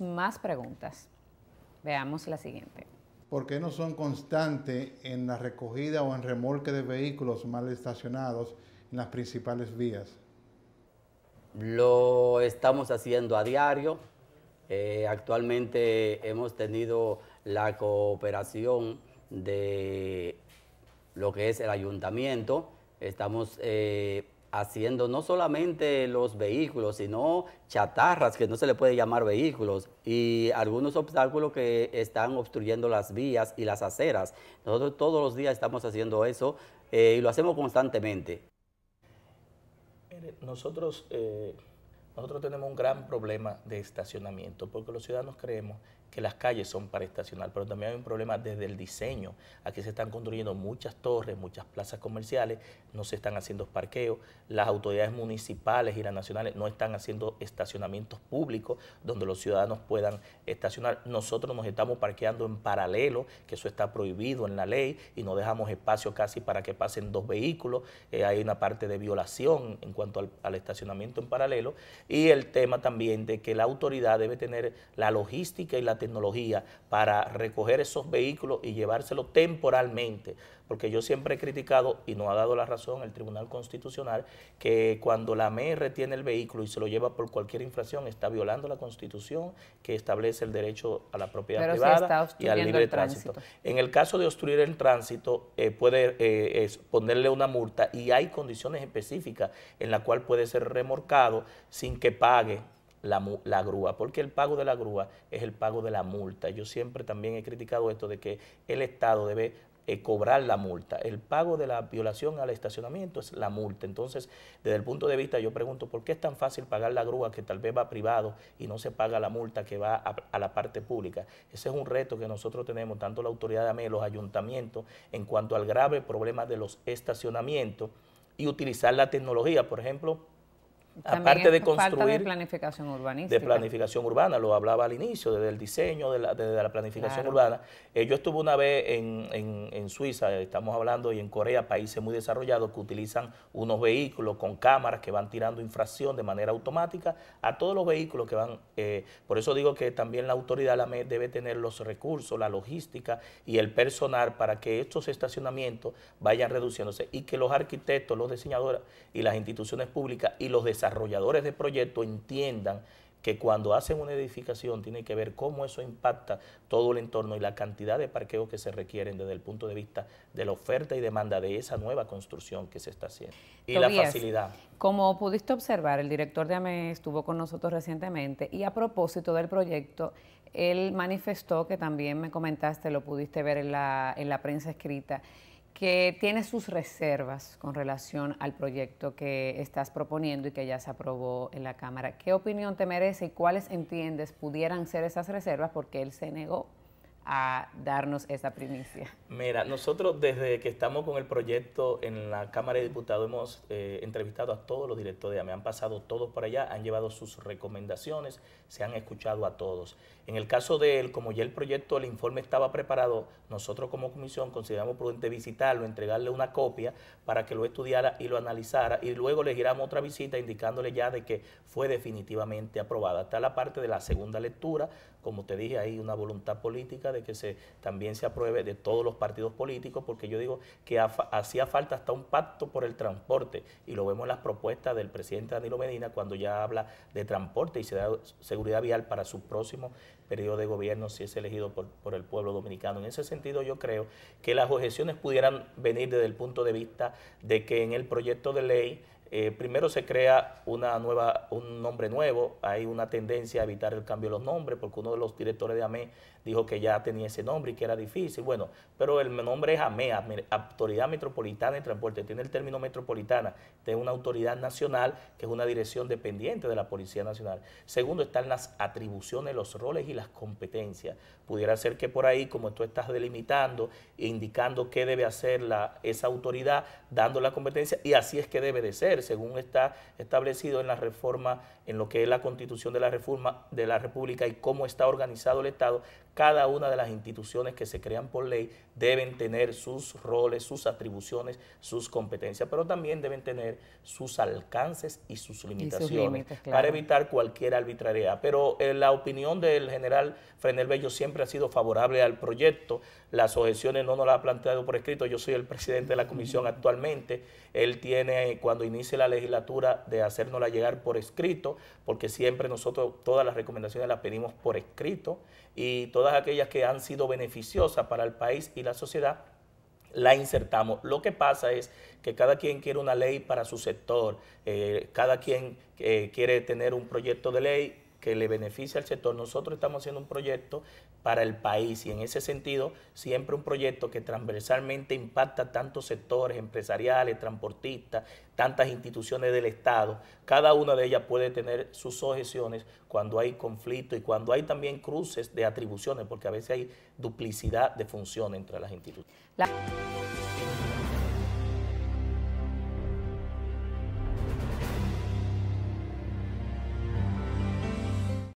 más preguntas. Veamos la siguiente. ¿Por qué no son constantes en la recogida o en remolque de vehículos mal estacionados en las principales vías? Lo estamos haciendo a diario. Eh, actualmente hemos tenido la cooperación de lo que es el ayuntamiento. Estamos eh, haciendo no solamente los vehículos, sino chatarras, que no se le puede llamar vehículos, y algunos obstáculos que están obstruyendo las vías y las aceras. Nosotros todos los días estamos haciendo eso eh, y lo hacemos constantemente. Nosotros eh, nosotros tenemos un gran problema de estacionamiento porque los ciudadanos creemos que las calles son para estacionar, pero también hay un problema desde el diseño. Aquí se están construyendo muchas torres, muchas plazas comerciales, no se están haciendo parqueos, las autoridades municipales y las nacionales no están haciendo estacionamientos públicos donde los ciudadanos puedan estacionar. Nosotros nos estamos parqueando en paralelo, que eso está prohibido en la ley y no dejamos espacio casi para que pasen dos vehículos. Eh, hay una parte de violación en cuanto al estacionamiento en paralelo y el tema también de que la autoridad debe tener la logística y la tecnología para recoger esos vehículos y llevárselos temporalmente, porque yo siempre he criticado y no ha dado la razón el Tribunal Constitucional que cuando la ME retiene el vehículo y se lo lleva por cualquier infracción está violando la Constitución que establece el derecho a la propiedad privada y al libre tránsito. En el caso de obstruir el tránsito eh, puede eh, ponerle una multa y hay condiciones específicas en la cual puede ser remorcado sin que pague la, grúa, porque el pago de la grúa es el pago de la multa. Yo siempre también he criticado esto de que el Estado debe eh, cobrar la multa. El pago de la violación al estacionamiento es la multa. Entonces, desde el punto de vista, yo pregunto, ¿por qué es tan fácil pagar la grúa que tal vez va privado y no se paga la multa que va a, la parte pública? Ese es un reto que nosotros tenemos, tanto la autoridad de AME, los ayuntamientos, en cuanto al grave problema de los estacionamientos y utilizar la tecnología. Por ejemplo, aparte de construir... de planificación De planificación urbana, lo hablaba al inicio, desde el diseño, de la, desde la planificación urbana. yo estuve una vez en, Suiza, estamos hablando, y en Corea, países muy desarrollados que utilizan unos vehículos con cámaras que van tirando infracción de manera automática a todos los vehículos que van... Eh, por eso digo que también la autoridad la debe tener los recursos, la logística y el personal para que estos estacionamientos vayan reduciéndose y que los arquitectos, los diseñadores y las instituciones públicas y los desarrolladores desarrolladores de proyectos entiendan que cuando hacen una edificación tiene que ver cómo eso impacta todo el entorno y la cantidad de parqueos que se requieren desde el punto de vista de la oferta y demanda de esa nueva construcción que se está haciendo y la facilidad. Como pudiste observar, el director de AME estuvo con nosotros recientemente y a propósito del proyecto, él manifestó que también me comentaste, lo pudiste ver en la, en la prensa escrita, que tiene sus reservas con relación al proyecto que estás proponiendo y que ya se aprobó en la Cámara. ¿Qué opinión te merece y cuáles entiendes pudieran ser esas reservas porque él se negó a darnos esa primicia. Mira, nosotros desde que estamos con el proyecto en la Cámara de Diputados hemos eh, entrevistado a todos los directores, me han pasado todos por allá, han llevado sus recomendaciones, se han escuchado a todos. En el caso de él, como ya el proyecto, el informe estaba preparado, nosotros como comisión consideramos prudente visitarlo, entregarle una copia para que lo estudiara y lo analizara y luego le giramos otra visita indicándole ya de que fue definitivamente aprobada. ...hasta la parte de la segunda lectura, como te dije, hay una voluntad política que también se apruebe de todos los partidos políticos, porque yo digo que hacía falta hasta un pacto por el transporte, y lo vemos en las propuestas del presidente Danilo Medina cuando ya habla de transporte y se da seguridad vial para su próximo periodo de gobierno si es elegido por, por el pueblo dominicano. En ese sentido yo creo que las objeciones pudieran venir desde el punto de vista de que en el proyecto de ley eh, primero se crea una nueva, un nombre nuevo, hay una tendencia a evitar el cambio de los nombres, porque uno de los directores de AME dijo que ya tenía ese nombre y que era difícil. Bueno, pero el nombre es AMEA, Autoridad Metropolitana de Transporte. Tiene el término metropolitana, es una autoridad nacional que es una dirección dependiente de la Policía Nacional. Segundo, están las atribuciones, los roles y las competencias. Pudiera ser que por ahí, como tú estás delimitando, indicando qué debe hacer la, esa autoridad, dando la competencia, y así es que debe de ser, según está establecido en la reforma, en lo que es la constitución de la reforma de la República y cómo está organizado el Estado, cada una de las instituciones que se crean por ley deben tener sus roles, sus atribuciones, sus competencias, pero también deben tener sus alcances y sus limitaciones para evitar cualquier arbitrariedad. Pero eh, la opinión del general Frenel Bello siempre ha sido favorable al proyecto. Las objeciones no nos las ha planteado por escrito. Yo soy el presidente de la comisión actualmente. Él tiene, cuando inicie la legislatura, de hacérnosla llegar por escrito, porque siempre nosotros todas las recomendaciones las pedimos por escrito y todas aquellas que han sido beneficiosas para el país y la sociedad, la insertamos. Lo que pasa es que cada quien quiere una ley para su sector, eh, cada quien eh, quiere tener un proyecto de ley que le beneficia al sector. Nosotros estamos haciendo un proyecto para el país y en ese sentido siempre un proyecto que transversalmente impacta tantos sectores empresariales, transportistas, tantas instituciones del Estado. Cada una de ellas puede tener sus objeciones cuando hay conflicto y cuando hay también cruces de atribuciones, porque a veces hay duplicidad de funciones entre las instituciones.